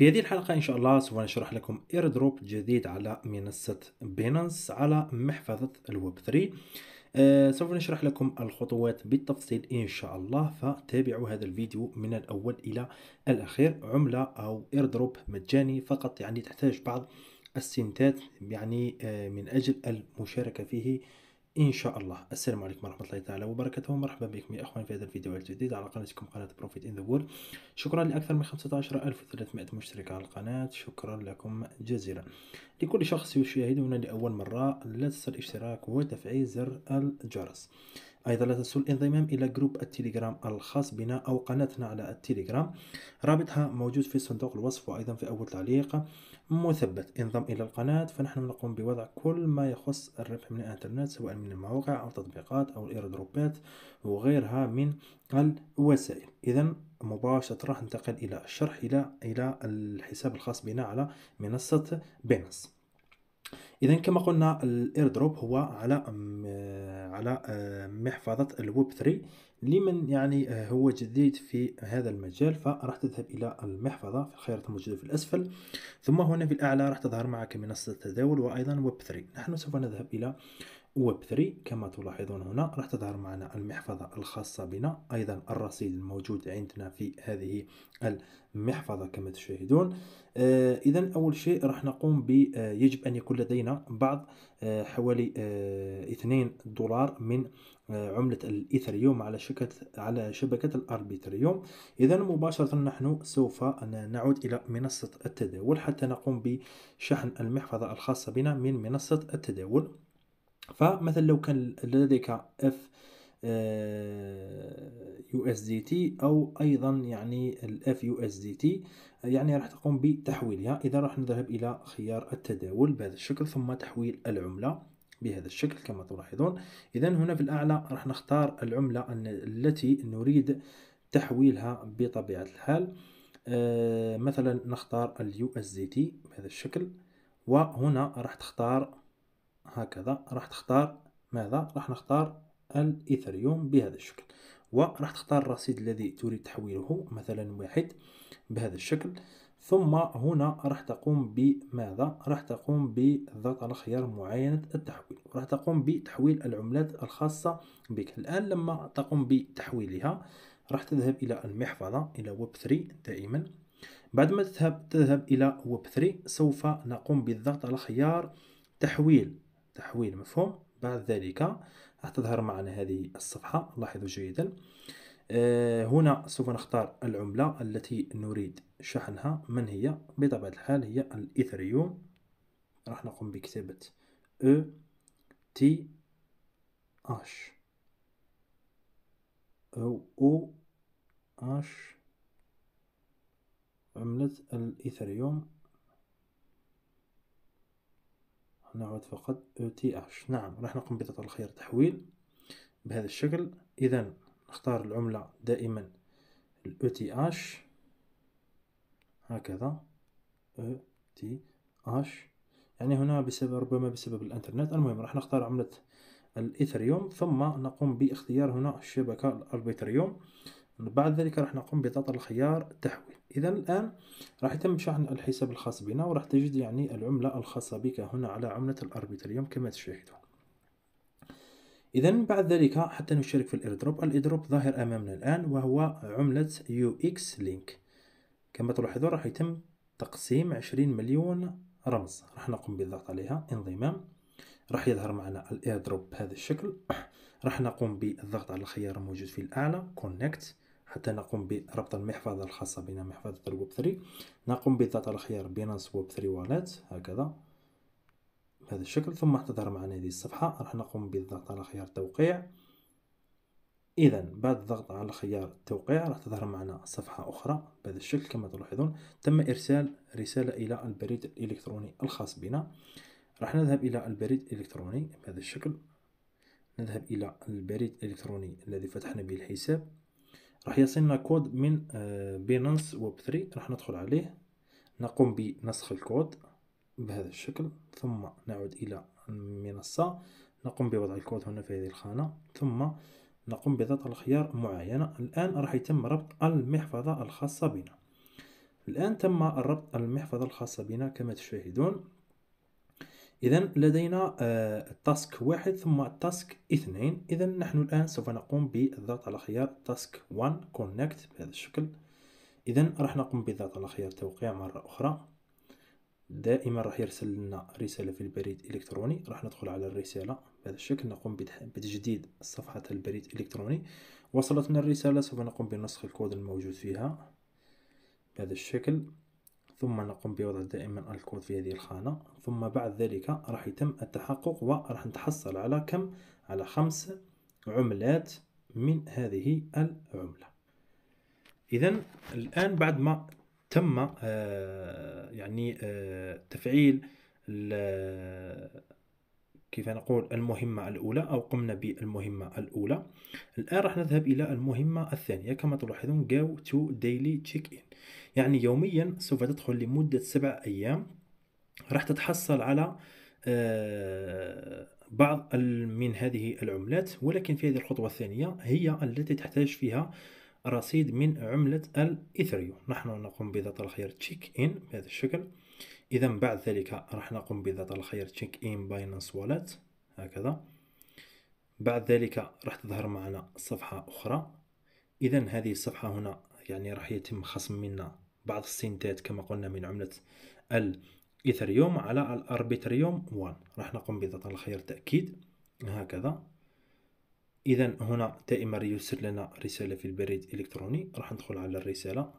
في هذه الحلقة إن شاء الله سوف نشرح لكم إيردروب جديد على منصة بينانس على محفظة الويب 3 آه سوف نشرح لكم الخطوات بالتفصيل إن شاء الله فتابعوا هذا الفيديو من الأول إلى الأخير عملة أو إيردروب مجاني فقط يعني تحتاج بعض السنتات يعني آه، من أجل المشاركة فيه ان شاء الله السلام عليكم ورحمه الله تعالى وبركاته مرحبا بكم يا اخوان في هذا الفيديو الجديد على قناتكم قناه بروفيت ان ذا وورد شكرا لاكثر من 15300 مشترك على القناه شكرا لكم جزيلا لكل شخص يشاهدنا لاول مره لا تنسى الاشتراك وتفعيل زر الجرس أيضا لا تنسوا الانضمام إلى جروب التليجرام الخاص بنا أو قناتنا على التليجرام رابطها موجود في صندوق الوصف وأيضا في أول تعليق مثبت انضم إلى القناة فنحن نقوم بوضع كل ما يخص الربح من الإنترنت سواء من المواقع أو التطبيقات أو الإيردروبات وغيرها من الوسائل إذا مباشرة راح ننتقل إلى الشرح إلى إلى الحساب الخاص بنا على منصة بينس اذا كما قلنا الايردروب هو على آه، على آه، محفظه الويب 3 لمن يعني آه، هو جديد في هذا المجال فراح تذهب الى المحفظه في الخيارات الموجوده في الاسفل ثم هنا في الاعلى راح تظهر معك منصه التداول وايضا ويب 3 نحن سوف نذهب الى ويب 3 كما تلاحظون هنا راح تظهر معنا المحفظة الخاصة بنا أيضا الرصيد الموجود عندنا في هذه المحفظة كما تشاهدون آه إذا أول شيء راح نقوم ب آه، يجب أن يكون لدينا بعض آه حوالي 2 آه، دولار من آه، عملة الإيثريوم على شبكة على شبكة الأربيتريوم إذا مباشرة نحن سوف نعود إلى منصة التداول حتى نقوم بشحن المحفظة الخاصة بنا من منصة التداول فمثلا لو كان لديك اف يو اس دي تي او ايضا يعني الاف يو اس دي تي يعني راح تقوم بتحويلها اذا راح نذهب الى خيار التداول بهذا الشكل ثم تحويل العمله بهذا الشكل كما تلاحظون اذا هنا في الاعلى راح نختار العمله التي نريد تحويلها بطبيعه الحال آه، مثلا نختار اليو اس دي تي بهذا الشكل وهنا راح تختار هكذا راح تختار ماذا راح نختار الايثريوم بهذا الشكل وراح تختار الرصيد الذي تريد تحويله مثلا واحد بهذا الشكل ثم هنا راح تقوم بماذا راح تقوم بضغط على خيار معاينة التحويل راح تقوم بتحويل العملات الخاصة بك الآن لما تقوم بتحويلها راح تذهب إلى المحفظة إلى ويب 3 دائما بعد ما تذهب تذهب إلى ويب 3 سوف نقوم بالضغط على خيار تحويل تحويل مفهوم بعد ذلك راح تظهر معنا هذه الصفحة لاحظوا جيدا آه، هنا سوف نختار العملة التي نريد شحنها من هي بطبيعة الحال هي الإيثريوم راح نقوم بكتابة أو تي اش او او اش عملة الايثريوم نعود فقط ETH نعم راح نقوم بضغط الخيار تحويل بهذا الشكل إذا نختار العملة دائما تي ETH هكذا ETH يعني هنا بسبب ربما بسبب الانترنت المهم راح نختار عملة الايثريوم ثم نقوم باختيار هنا الشبكة الاربيتريوم بعد ذلك راح نقوم بضغط الخيار تحويل اذا الان راح يتم شحن الحساب الخاص بنا وراح تجد يعني العملة الخاصة بك هنا على عملة الاربيتريوم كما تشاهدون اذا بعد ذلك حتى نشارك في الايردروب الايردروب ظاهر امامنا الان وهو عملة يو اكس لينك كما تلاحظون راح يتم تقسيم 20 مليون رمز راح نقوم بالضغط عليها انضمام راح يظهر معنا الايردروب بهذا الشكل راح نقوم بالضغط على الخيار الموجود في الاعلى كونكت حتى نقوم بربط المحفظة الخاصة بنا محفظة الويب 3 نقوم بضغط على خيار بينانس ويب 3 والات هكذا بهذا الشكل ثم تظهر معنا هذه الصفحة راح نقوم بالضغط على خيار توقيع اذا بعد الضغط على خيار التوقيع راح تظهر معنا صفحه اخرى بهذا الشكل كما تلاحظون تم ارسال رساله الى البريد الالكتروني الخاص بنا راح نذهب الى البريد الالكتروني بهذا الشكل نذهب الى البريد الالكتروني الذي فتحنا به الحساب راح يصلنا كود من بينانس ويب 3 راح ندخل عليه نقوم بنسخ الكود بهذا الشكل ثم نعود الى المنصة نقوم بوضع الكود هنا في هذه الخانة ثم نقوم بضغط الخيار معاينة الآن راح يتم ربط المحفظة الخاصة بنا الآن تم ربط المحفظة الخاصة بنا كما تشاهدون إذا لدينا تاسك آه، واحد ثم تاسك اثنين إذا نحن الآن سوف نقوم بالضغط على خيار تاسك 1 كونكت بهذا الشكل إذا راح نقوم بالضغط على خيار توقيع مرة أخرى دائما راح يرسل لنا رسالة في البريد الإلكتروني راح ندخل على الرسالة بهذا الشكل نقوم بتجديد صفحة البريد الإلكتروني وصلتنا الرسالة سوف نقوم بنسخ الكود الموجود فيها بهذا الشكل ثم نقوم بوضع دائما الكود في هذه الخانة ثم بعد ذلك راح يتم التحقق وراح نتحصل على كم على خمس عملات من هذه العملة إذا الآن بعد ما تم آه يعني آه تفعيل كيف نقول المهمة الأولى أو قمنا بالمهمة الأولى الآن راح نذهب إلى المهمة الثانية كما تلاحظون go to daily check in يعني يوميا سوف تدخل لمدة سبع أيام راح تتحصل على آه، بعض من هذه العملات ولكن في هذه الخطوة الثانية هي التي تحتاج فيها رصيد من عملة الإيثريوم نحن نقوم بضغط الخير تشيك إن بهذا الشكل اذا بعد ذلك راح نقوم بضغط على خيار تشيك ان باينانس والت هكذا بعد ذلك راح تظهر معنا صفحه اخرى اذا هذه الصفحه هنا يعني راح يتم خصم منا بعض السنتات كما قلنا من عمله الايثريوم على الاربيتريوم 1 راح نقوم بضغط على خيار تاكيد هكذا اذا هنا دائما يرسل لنا رساله في البريد الالكتروني راح ندخل على الرساله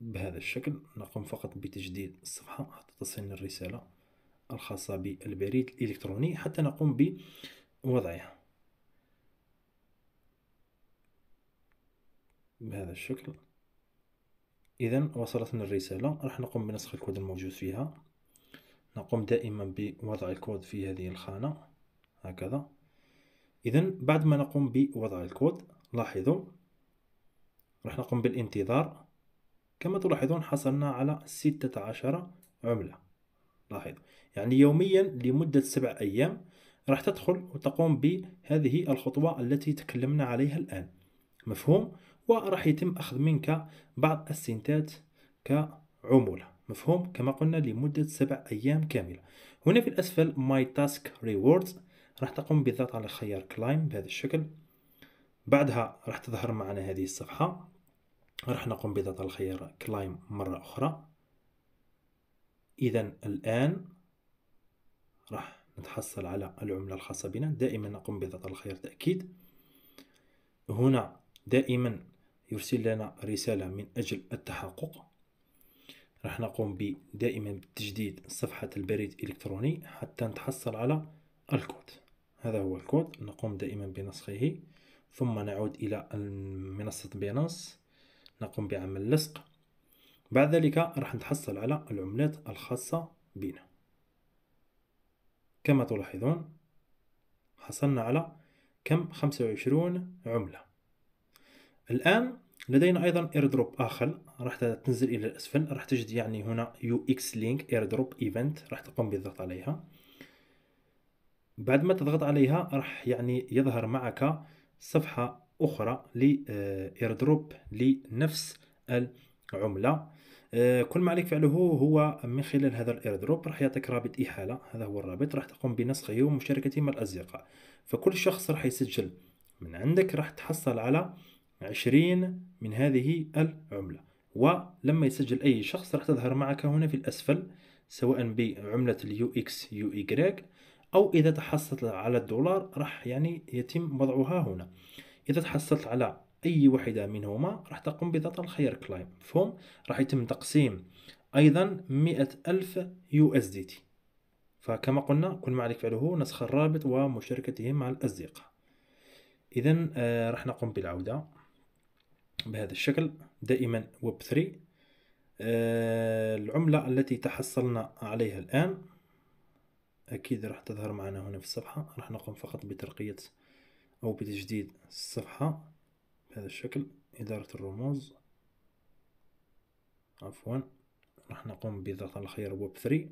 بهذا الشكل نقوم فقط بتجديد الصفحة حتى تصلنا الرسالة الخاصة بالبريد الإلكتروني حتى نقوم بوضعها بهذا الشكل إذا وصلتنا الرسالة راح نقوم بنسخ الكود الموجود فيها نقوم دائما بوضع الكود في هذه الخانة هكذا إذا بعد ما نقوم بوضع الكود لاحظوا راح نقوم بالانتظار كما تلاحظون حصلنا على ستة عشر عملة لاحظ يعني يوميا لمدة سبع أيام راح تدخل وتقوم بهذه الخطوة التي تكلمنا عليها الآن مفهوم وراح يتم أخذ منك بعض السنتات كعمولة مفهوم كما قلنا لمدة سبع أيام كاملة هنا في الأسفل My Task Rewards راح تقوم بالضغط على خيار Climb بهذا الشكل بعدها راح تظهر معنا هذه الصفحة راح نقوم بضغط الخيار كلايم مرة أخرى إذا الآن راح نتحصل على العملة الخاصة بنا دائما نقوم بضغط الخيار تأكيد هنا دائما يرسل لنا رسالة من أجل التحقق راح نقوم دائما بتجديد صفحة البريد الإلكتروني حتى نتحصل على الكود هذا هو الكود نقوم دائما بنسخه ثم نعود إلى منصة بينانس نقوم بعمل لصق بعد ذلك راح نتحصل على العملات الخاصة بنا كما تلاحظون حصلنا على كم 25 عملة الآن لدينا أيضا ايردروب آخر راح تنزل إلى الأسفل راح تجد يعني هنا يو اكس لينك ايردروب ايفنت راح تقوم بالضغط عليها بعد ما تضغط عليها راح يعني يظهر معك صفحة أخرى لإيردروب لنفس العملة آه، كل ما عليك فعله هو من خلال هذا الايردروب راح يعطيك رابط احاله هذا هو الرابط راح تقوم بنسخه ومشاركته مع الاصدقاء فكل شخص راح يسجل من عندك راح تحصل على عشرين من هذه العمله ولما يسجل اي شخص راح تظهر معك هنا في الاسفل سواء بعمله اليو اكس يو او اذا تحصلت على الدولار راح يعني يتم وضعها هنا اذا تحصلت على اي وحده منهما راح تقوم بضغط الخيار كلايم فهم راح يتم تقسيم ايضا مئة الف يو اس دي تي فكما قلنا كل ما عليك فعله نسخ الرابط ومشاركته مع الاصدقاء اذا آه راح نقوم بالعوده بهذا الشكل دائما ويب 3 آه العمله التي تحصلنا عليها الان اكيد راح تظهر معنا هنا في الصفحه راح نقوم فقط بترقيه أو بتجديد الصفحة بهذا الشكل إدارة الرموز عفوا راح نقوم بضغط على الخيار ويب 3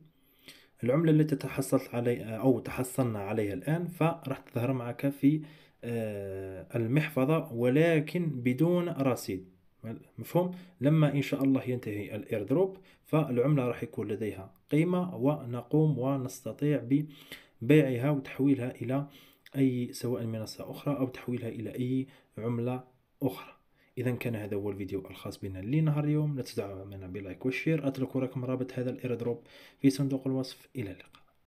العملة التي تحصلت عليها أو تحصلنا عليها الآن فراح تظهر معك في آه، المحفظة ولكن بدون رصيد مفهوم لما إن شاء الله ينتهي الإيردروب فالعملة راح يكون لديها قيمة ونقوم ونستطيع ببيعها وتحويلها إلى أي سواء منصة أخرى أو تحويلها إلى أي عملة أخرى إذا كان هذا هو الفيديو الخاص بنا لنهار اليوم لا تدعوا منا بلايك وشير أترك لكم رابط هذا الإيردروب في صندوق الوصف إلى اللقاء